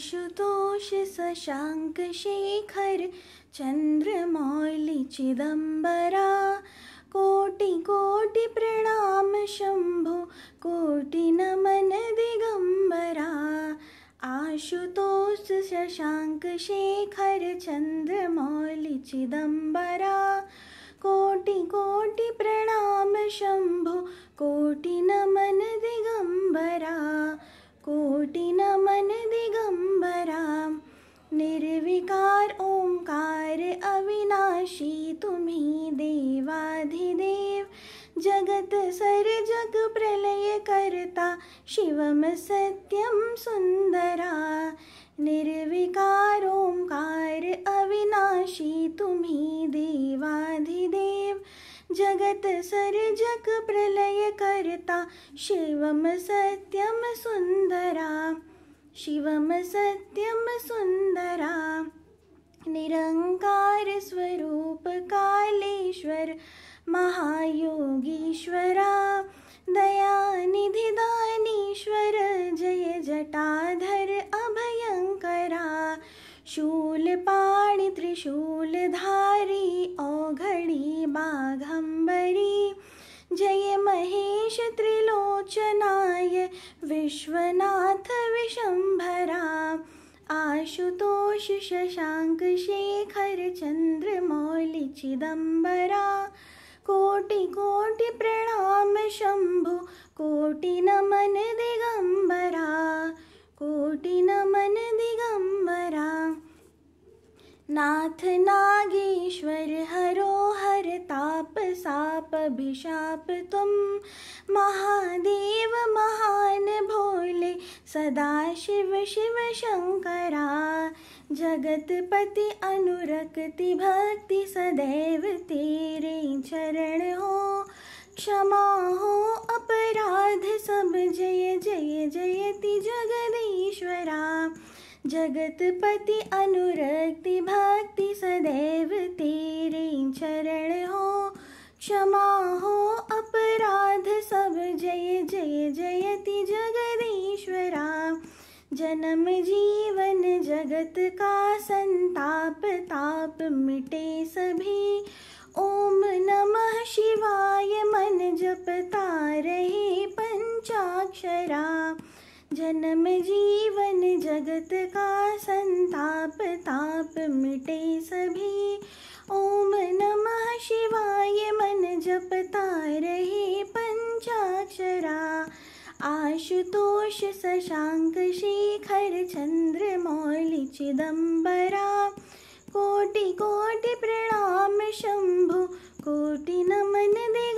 आशुतोष शशांक शेखर चन्द्रमौलि चिदंबरा कोटि कोटि प्रणाम शंभु कोटि नमन दिगंबरा आशुतोष शशांक शेखर चन्द्रमौलि चिदंबरा कोटि कोटि प्रणाम शंभु कोटि नमन दिगंबरा देवाधिदेव जगत सर जग प्रलय करता शिवम सत्यम सुंदरा निर्विकार ओंकार अविनाशी तुम्ही देवाधिदेव जगत सर जग प्रलय करता शिवम सत्यम सुंदरा शिवम सत्यम सुंदरा निरंकार स्वरूप महायोगीश्वरा दानीश्वर जय जटाधर शूल त्रिशूल धारी औघडी बाघंबरी जय महेश त्रिलोचनाय विश्वनाथ विशंभरा आशुतोष शशांक शेखर चंद्र मौली चिदंबरा कोटि कोटि प्रणाम शंभु कोटि नमन दिगंबरा कोटि नमन दिगंबरा नाथ नागेश्वर हरो हर ताप साप भिशाप तुम महादेव महान भोले सदा शिव शिव शंकरा जगतपति अनुरक्ति भक्ति सदैव तेरे चरण हो क्षमा हो अपराध सब जय जय जयति जगदीश्वरा जगतपति अनुरक्ति भक्ति सदैव तेरे चरण हो क्षमा हो अपराध सब जय जय जयति जगदीश्वरा जन्म जीवन जगत का संताप ताप मिटे सभी ओम नमः शिवाय मन जन्म जीवन जगत का संताप ताप मिटे सभी ओम नमः शिवाय मन जपता रहे पंचाक्षरा आशुतोष शशांक शेखर चंद्र मौलि चिदंबरा कोटि कोटि प्रणाम शंभु कोटि नमन दे